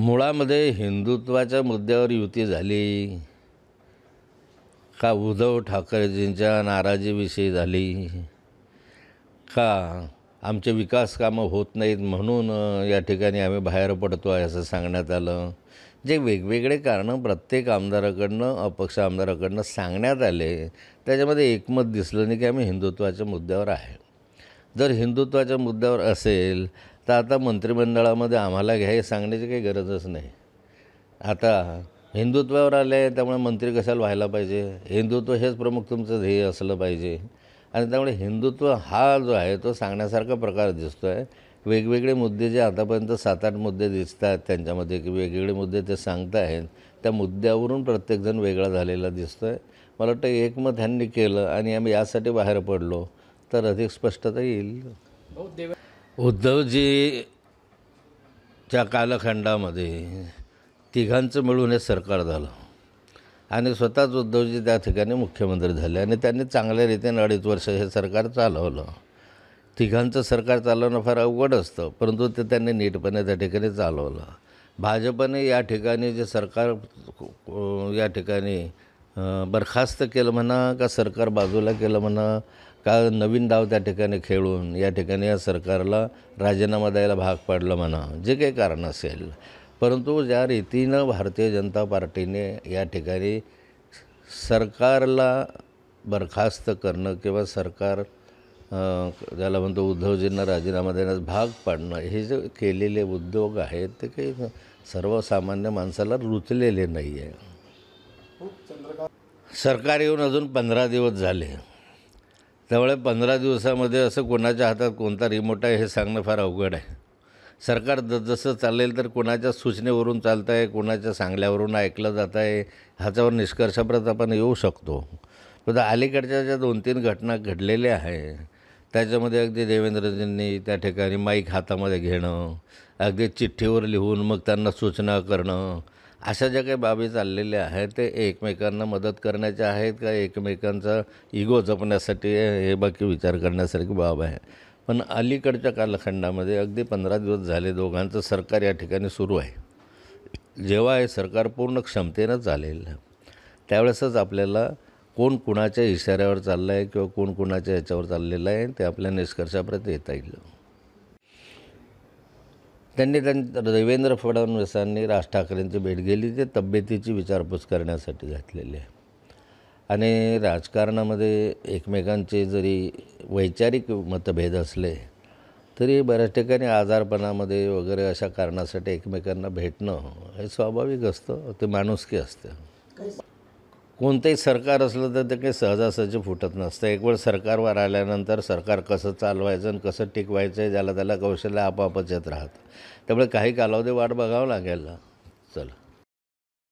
मुळामध्ये हिंदुत्वाच्या मुद्द्यावर युती झाली का उद्धव ठाकरेजींच्या नाराजीविषयी झाली का आमचे विकास कामं होत नाहीत म्हणून या ठिकाणी आम्ही बाहेर पडतो आहे असं सांगण्यात आलं जे वेगवेगळे कारणं प्रत्येक आमदाराकडनं अपक्ष आमदाराकडनं सांगण्यात आले त्याच्यामध्ये एकमत दिसलं नाही की आम्ही हिंदुत्वाच्या मुद्द्यावर आहे जर हिंदुत्वाच्या मुद्द्यावर असेल तर आता मंत्रिमंडळामध्ये आम्हाला घ्या हे सांगण्याची काही गरजच नाही आता हिंदुत्वावर आले त्यामुळे मंत्री कशाला व्हायला पाहिजे हिंदुत्व हेच प्रमुख तुमचं ध्येय असलं पाहिजे आणि त्यामुळे हिंदुत्व हा जो आहे तो सांगण्यासारखा प्रकार दिसतो आहे वेगवेगळे मुद्दे जे आतापर्यंत सात आठ मुद्दे दिसत आहेत त्यांच्यामध्ये की वेगवेगळे मुद्दे ते सांगत आहेत त्या मुद्द्यावरून प्रत्येकजण वेगळा झालेला दिसतो आहे मला वाटतं एकमत ह्यांनी केलं आणि आम्ही यासाठी बाहेर पडलो तर अधिक स्पष्टता येईल हो, उद्धवजीच्या कालखंडामध्ये तिघांचं मिळून हे सरकार झालं आणि स्वतःच उद्धवजी त्या ठिकाणी मुख्यमंत्री झाले आणि त्यांनी चांगल्या रीतीने अडीच वर्ष हे सरकार चालवलं तिघांचं सरकार चालवणं फार अवघड असतं परंतु ते त्यांनी नीटपणे त्या ठिकाणी चालवलं भाजपने या ठिकाणी जे सरकार या ठिकाणी बरखास्त केलं म्हणा का सरकार बाजूला केलं म्हणा का नवीन डाव त्या ठिकाणी खेळून या ठिकाणी या सरकारला राजीनामा द्यायला भाग पाडलं म्हणा जे काही कारण असेल परंतु ज्या रीतीनं भारतीय जनता पार्टीने या ठिकाणी सरकारला बरखास्त करणं किंवा सरकार ज्याला म्हणतो उद्धवजींना राजीनामा देण्यास भाग पाडणं हे जे केलेले उद्योग आहेत ते काही सर्वसामान्य माणसाला रुचलेले नाही आहे सरकार येऊन अजून पंधरा दिवस झाले त्यामुळे पंधरा दिवसामध्ये असं कोणाच्या हातात कोणता रिमोट आहे हे सांगणं फार अवघड आहे सरकार ज जसं चालेल तर कोणाच्या सूचनेवरून चालतं आहे कोणाच्या सांगल्यावरून ऐकलं जात आहे ह्याच्यावर निष्कर्षाप्रत आपण येऊ शकतो पण अलीकडच्या ज्या दोन तीन घटना घडलेल्या आहे त्याच्यामध्ये अगदी देवेंद्रजींनी त्या ठिकाणी माईक हातामध्ये घेणं अगदी चिठ्ठीवर लिहून मग त्यांना सूचना करणं अशा ज्या काही बाबी चाललेल्या आहेत ते एकमेकांना मदत करण्याच्या आहेत का एकमेकांचा इगो जपण्यासाठी हे बाकी विचार करण्यासारखी बाब आहे पण अलीकडच्या कालखंडामध्ये अगदी पंधरा दिवस झाले दोघांचं सरकार या ठिकाणी सुरू आहे जेव्हा हे सरकार पूर्ण क्षमतेनं चालेल त्यावेळेसच आपल्याला कोण कुणाच्या इशाऱ्यावर चाललं आहे किंवा कोण कुणाच्या याच्यावर चाललेलं आहे ते आपल्या निष्कर्षाप्रत येता येईल त्यांनी त्यां देवेंद्र फडणवीसांनी राज ठाकरेंची भेट गेली ते तब्येतीची विचारपूस करण्यासाठी घातलेली आहे आणि राजकारणामध्ये एकमेकांचे जरी वैचारिक मतभेद असले तरी बऱ्याच ठिकाणी आजारपणामध्ये वगैरे अशा कारणासाठी एकमेकांना भेटणं हे स्वाभाविक असतं ते माणुसकी असते कोणतंही सरकार असलं तर ते काही सहजासहजी फुटत नसतं एक वेळ सरकारवर आल्यानंतर सरकार कसं चालवायचं आणि कसं टिकवायचं आहे ज्याला त्याला कौशल्य आपापच येत राहतं त्यामुळे काही कालावधी वाट बघावं लागेल